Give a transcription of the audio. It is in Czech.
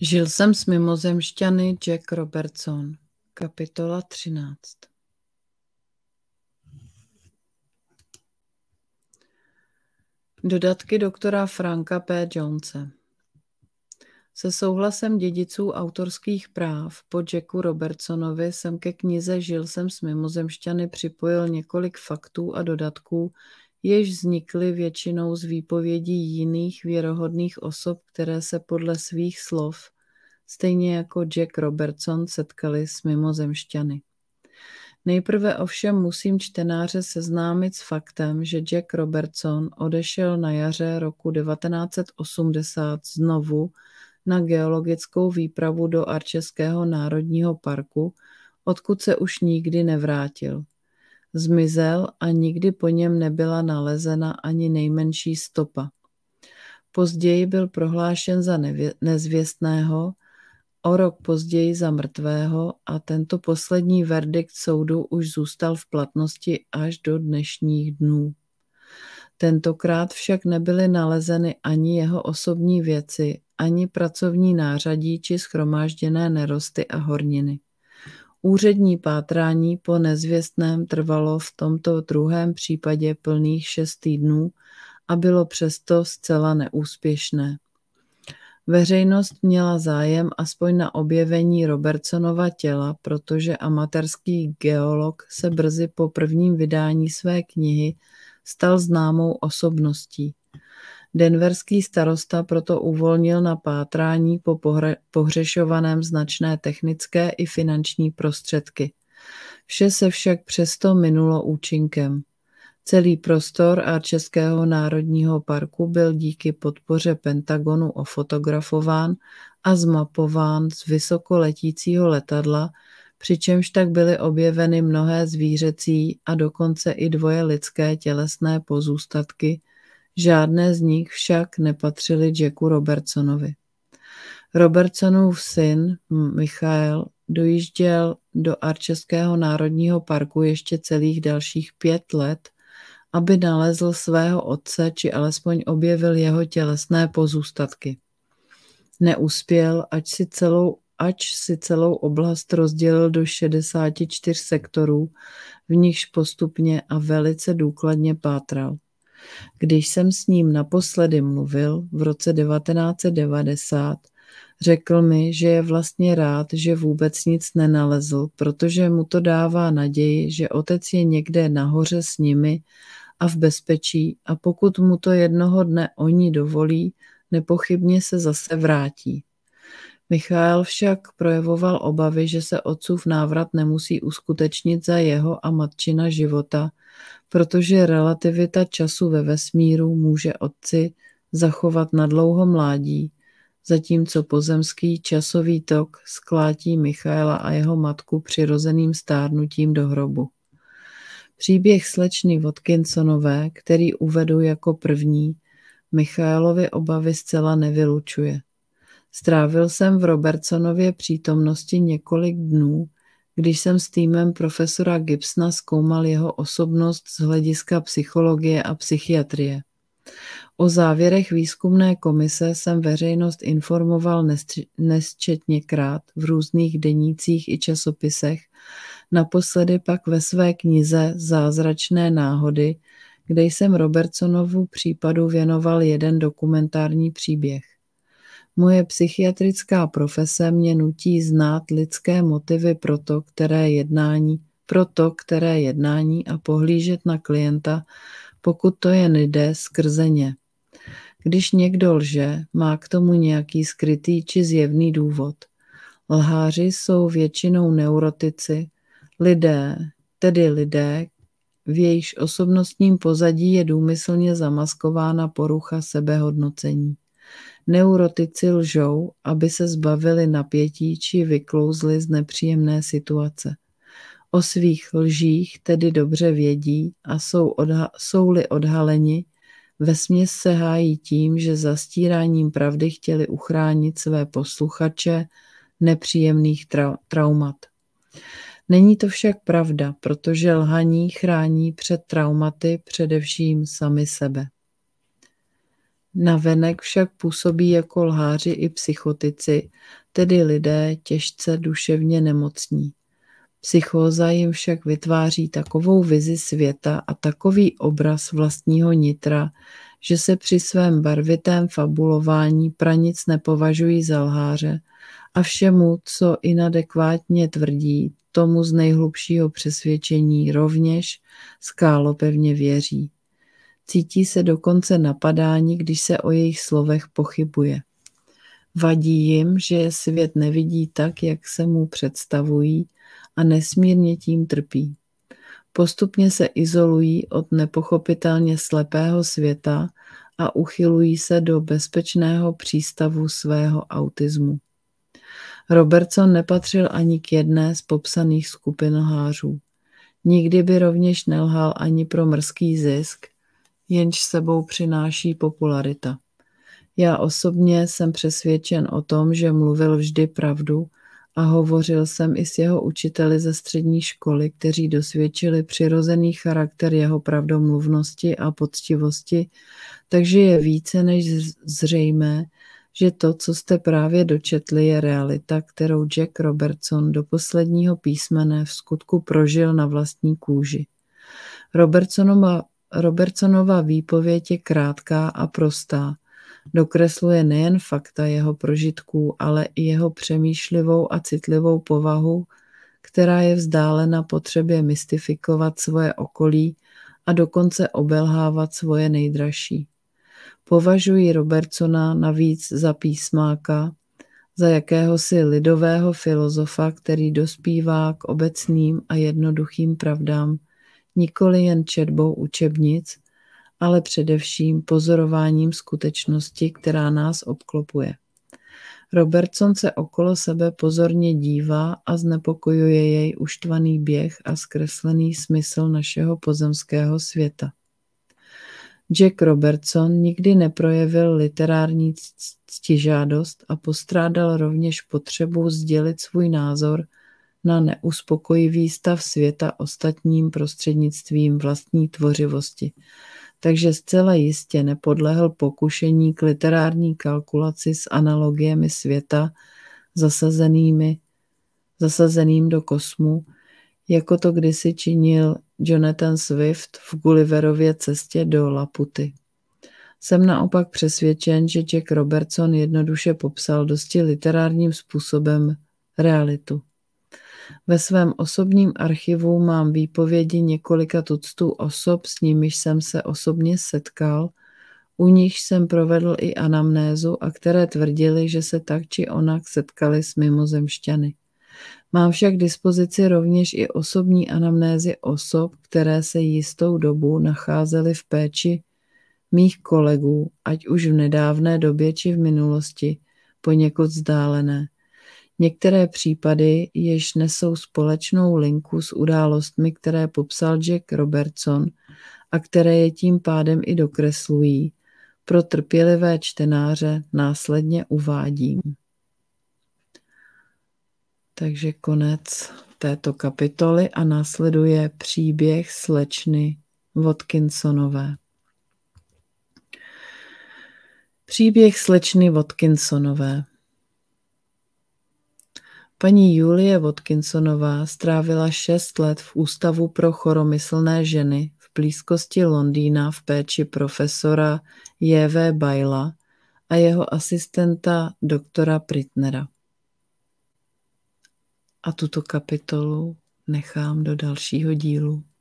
Žil jsem s mimozemšťany Jack Robertson, kapitola 13. Dodatky doktora Franka P. Jonese Se souhlasem dědiců autorských práv po Jacku Robertsonovi jsem ke knize Žil jsem s mimozemšťany připojil několik faktů a dodatků, jež vznikly většinou z výpovědí jiných věrohodných osob, které se podle svých slov, stejně jako Jack Robertson, setkali s mimozemšťany. Nejprve ovšem musím čtenáře seznámit s faktem, že Jack Robertson odešel na jaře roku 1980 znovu na geologickou výpravu do Arčeského národního parku, odkud se už nikdy nevrátil zmizel a nikdy po něm nebyla nalezena ani nejmenší stopa. Později byl prohlášen za nezvěstného, o rok později za mrtvého a tento poslední verdikt soudu už zůstal v platnosti až do dnešních dnů. Tentokrát však nebyly nalezeny ani jeho osobní věci, ani pracovní nářadí či schromážděné nerosty a horniny. Úřední pátrání po nezvěstném trvalo v tomto druhém případě plných šest týdnů a bylo přesto zcela neúspěšné. Veřejnost měla zájem aspoň na objevení Robertsonova těla, protože amatérský geolog se brzy po prvním vydání své knihy stal známou osobností. Denverský starosta proto uvolnil na pátrání po pohřešovaném značné technické i finanční prostředky. Vše se však přesto minulo účinkem. Celý prostor a Českého národního parku byl díky podpoře Pentagonu ofotografován a zmapován z vysokoletícího letadla, přičemž tak byly objeveny mnohé zvířecí a dokonce i dvoje lidské tělesné pozůstatky – Žádné z nich však nepatřily Jacku Robertsonovi. Robertsonův syn Michael dojížděl do Arčeského národního parku ještě celých dalších pět let, aby nalezl svého otce či alespoň objevil jeho tělesné pozůstatky. Neuspěl, ač si celou ač si celou oblast rozdělil do 64 sektorů, v nichž postupně a velice důkladně pátral. Když jsem s ním naposledy mluvil v roce 1990, Řekl mi, že je vlastně rád, že vůbec nic nenalezl, protože mu to dává naději, že otec je někde nahoře s nimi a v bezpečí a pokud mu to jednoho dne oni dovolí, nepochybně se zase vrátí. Michal však projevoval obavy, že se otcův návrat nemusí uskutečnit za jeho a matčina života protože relativita času ve vesmíru může otci zachovat na dlouho mládí, zatímco pozemský časový tok sklátí Michaela a jeho matku přirozeným stárnutím do hrobu. Příběh slečny Watkinsonové, který uvedu jako první, Michaelovi obavy zcela nevylučuje. Strávil jsem v Robertsonově přítomnosti několik dnů když jsem s týmem profesora Gibsona zkoumal jeho osobnost z hlediska psychologie a psychiatrie. O závěrech výzkumné komise jsem veřejnost informoval nesčetněkrát v různých denících i časopisech, naposledy pak ve své knize Zázračné náhody, kde jsem Robertsonovu případu věnoval jeden dokumentární příběh. Moje psychiatrická profese mě nutí znát lidské motivy pro to, které jednání, pro to, které jednání a pohlížet na klienta, pokud to jen jde, skrze ně. Když někdo lže, má k tomu nějaký skrytý či zjevný důvod. Lháři jsou většinou neurotici, lidé, tedy lidé, v jejichž osobnostním pozadí je důmyslně zamaskována porucha sebehodnocení. Neurotici lžou, aby se zbavili napětí či vyklouzli z nepříjemné situace. O svých lžích tedy dobře vědí a jsou odha- jsou-li odhaleni, vesměs se hájí tím, že zastíráním pravdy chtěli uchránit své posluchače nepříjemných tra- traumat. Není to však pravda, protože lhaní chrání před traumaty především sami sebe. Navenek však působí jako lháři i psychotici, tedy lidé těžce duševně nemocní. Psychóza jim však vytváří takovou vizi světa a takový obraz vlastního nitra, že se při svém barvitém fabulování pranic nepovažují za lháře a všemu, co inadekvátně tvrdí, tomu z nejhlubšího přesvědčení rovněž skálopevně věří. Cítí se dokonce napadání, když se o jejich slovech pochybuje. Vadí jim, že svět nevidí tak, jak se mu představují a nesmírně tím trpí. Postupně se izolují od nepochopitelně slepého světa a uchylují se do bezpečného přístavu svého autismu. Robertson nepatřil ani k jedné z popsaných skupin lhářů. Nikdy by rovněž nelhal ani pro mrzký zisk, jenž sebou přináší popularita. Já osobně jsem přesvědčen o tom, že mluvil vždy pravdu a hovořil jsem i s jeho učiteli ze střední školy, kteří dosvědčili přirozený charakter jeho pravdomluvnosti a poctivosti, takže je více než zřejmé, že to, co jste právě dočetli, je realita, kterou Jack Robertson do posledního písmene v skutku prožil na vlastní kůži. Robertsonova Robertsonova výpověď je krátká a prostá. Dokresluje nejen fakta jeho prožitků, ale i jeho přemýšlivou a citlivou povahu, která je vzdálena potřebě mystifikovat svoje okolí a dokonce obelhávat svoje nejdražší. Považuji Robertsona navíc za písmáka, za jakéhosi lidového filozofa, který dospívá k obecným a jednoduchým pravdám nikoli jen četbou učebnic, ale především pozorováním skutečnosti, která nás obklopuje. Robertson se okolo sebe pozorně dívá a znepokojuje jej uštvaný běh a zkreslený smysl našeho pozemského světa. Jack Robertson nikdy neprojevil literární ctižádost a postrádal rovněž potřebu sdělit svůj názor na neuspokojivý stav světa ostatním prostřednictvím vlastní tvořivosti. Takže zcela jistě nepodlehl pokušení k literární kalkulaci s analogiemi světa zasazenými, zasazeným do kosmu, jako to kdysi činil Jonathan Swift v Gulliverově cestě do Laputy. Jsem naopak přesvědčen, že Jack Robertson jednoduše popsal dosti literárním způsobem realitu. Ve svém osobním archivu mám výpovědi několika tuctů osob, s nimiž jsem se osobně setkal, u nich jsem provedl i anamnézu a které tvrdili, že se tak či onak setkali s mimozemšťany. Mám však k dispozici rovněž i osobní anamnézy osob, které se jistou dobu nacházely v péči mých kolegů, ať už v nedávné době či v minulosti, poněkud vzdálené některé případy, jež nesou společnou linku s událostmi, které popsal Jack Robertson a které je tím pádem i dokreslují, pro trpělivé čtenáře následně uvádím. Takže konec této kapitoly a následuje příběh slečny Watkinsonové. Příběh slečny Watkinsonové. Paní Julie Watkinsonová strávila šest let v Ústavu pro choromyslné ženy v blízkosti Londýna v péči profesora J.V. Bajla a jeho asistenta doktora Pritnera. A tuto kapitolu nechám do dalšího dílu.